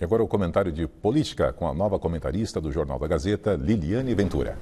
E agora o comentário de política com a nova comentarista do Jornal da Gazeta, Liliane Ventura.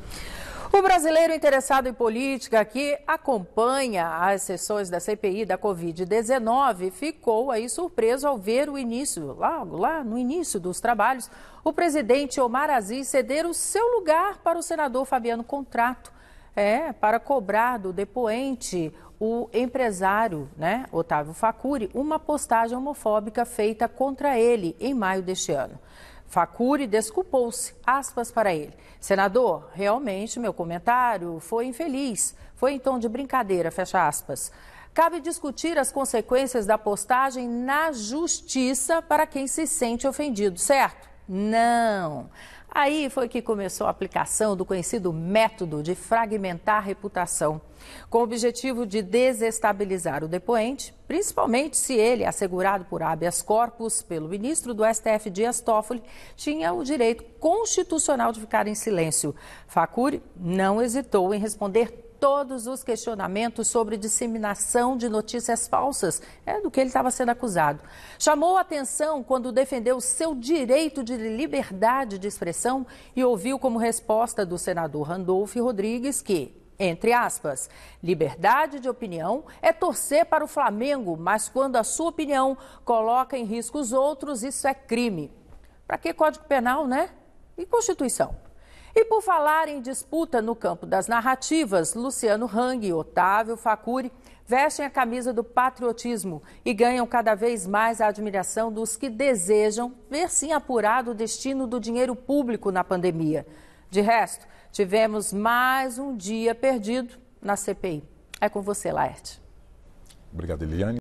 O brasileiro interessado em política que acompanha as sessões da CPI da Covid-19 ficou aí surpreso ao ver o início, logo lá no início dos trabalhos, o presidente Omar Aziz ceder o seu lugar para o senador Fabiano Contrato. É, para cobrar do depoente o empresário, né, Otávio Facuri, uma postagem homofóbica feita contra ele em maio deste ano. Facuri desculpou-se, aspas para ele. Senador, realmente meu comentário foi infeliz, foi em tom de brincadeira, fecha aspas. Cabe discutir as consequências da postagem na justiça para quem se sente ofendido, certo? Não. Aí foi que começou a aplicação do conhecido método de fragmentar reputação, com o objetivo de desestabilizar o depoente, principalmente se ele, assegurado por habeas corpus pelo ministro do STF Dias Toffoli, tinha o direito constitucional de ficar em silêncio. Facuri não hesitou em responder todos os questionamentos sobre disseminação de notícias falsas, é do que ele estava sendo acusado. Chamou atenção quando defendeu seu direito de liberdade de expressão e ouviu como resposta do senador Randolfo Rodrigues que, entre aspas, liberdade de opinião é torcer para o Flamengo, mas quando a sua opinião coloca em risco os outros, isso é crime. Para que Código Penal, né? E Constituição? E por falar em disputa no campo das narrativas, Luciano Hang e Otávio Facuri vestem a camisa do patriotismo e ganham cada vez mais a admiração dos que desejam ver sim apurado o destino do dinheiro público na pandemia. De resto, tivemos mais um dia perdido na CPI. É com você, Laerte. Obrigado, Eliane.